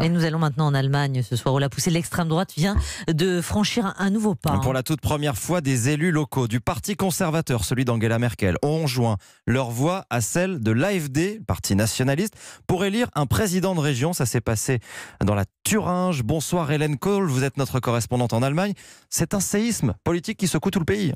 Et nous allons maintenant en Allemagne ce soir où la poussée de l'extrême droite vient de franchir un nouveau pas. Pour la toute première fois, des élus locaux du Parti conservateur, celui d'Angela Merkel, ont joint leur voix à celle de l'AFD, parti nationaliste, pour élire un président de région. Ça s'est passé dans la Thuringe. Bonsoir Hélène Kohl, vous êtes notre correspondante en Allemagne. C'est un séisme politique qui secoue tout le pays.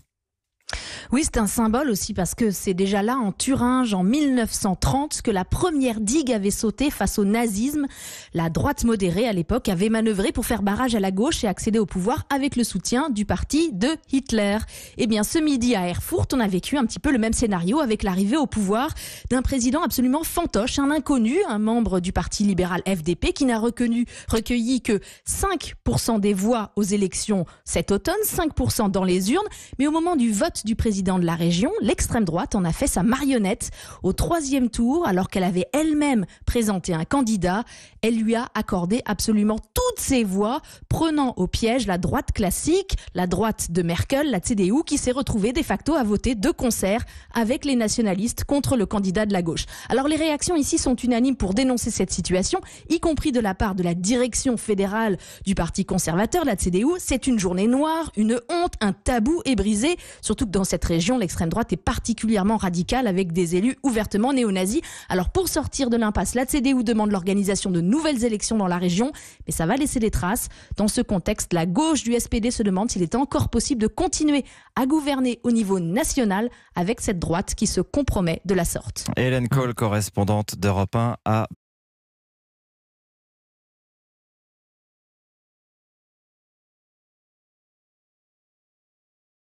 Oui, c'est un symbole aussi parce que c'est déjà là en Thuringe en 1930 que la première digue avait sauté face au nazisme. La droite modérée à l'époque avait manœuvré pour faire barrage à la gauche et accéder au pouvoir avec le soutien du parti de Hitler. Eh bien, ce midi à Erfurt, on a vécu un petit peu le même scénario avec l'arrivée au pouvoir d'un président absolument fantoche, un inconnu, un membre du parti libéral FDP qui n'a recueilli que 5% des voix aux élections cet automne, 5% dans les urnes, mais au moment du vote du président de la région, l'extrême droite en a fait sa marionnette au troisième tour, alors qu'elle avait elle-même présenté un candidat. Elle lui a accordé absolument toutes ses voix, prenant au piège la droite classique, la droite de Merkel, la CDU, qui s'est retrouvée de facto à voter de concert avec les nationalistes contre le candidat de la gauche. Alors les réactions ici sont unanimes pour dénoncer cette situation, y compris de la part de la direction fédérale du Parti conservateur, la CDU. C'est une journée noire, une honte, un tabou est brisé, surtout que dans cette région, l'extrême droite est particulièrement radicale avec des élus ouvertement néo-nazis. Alors pour sortir de l'impasse, la CDU demande l'organisation de nouvelles élections dans la région, mais ça va laisser des traces. Dans ce contexte, la gauche du SPD se demande s'il est encore possible de continuer à gouverner au niveau national avec cette droite qui se compromet de la sorte. Hélène Cole, correspondante d'Europe 1 à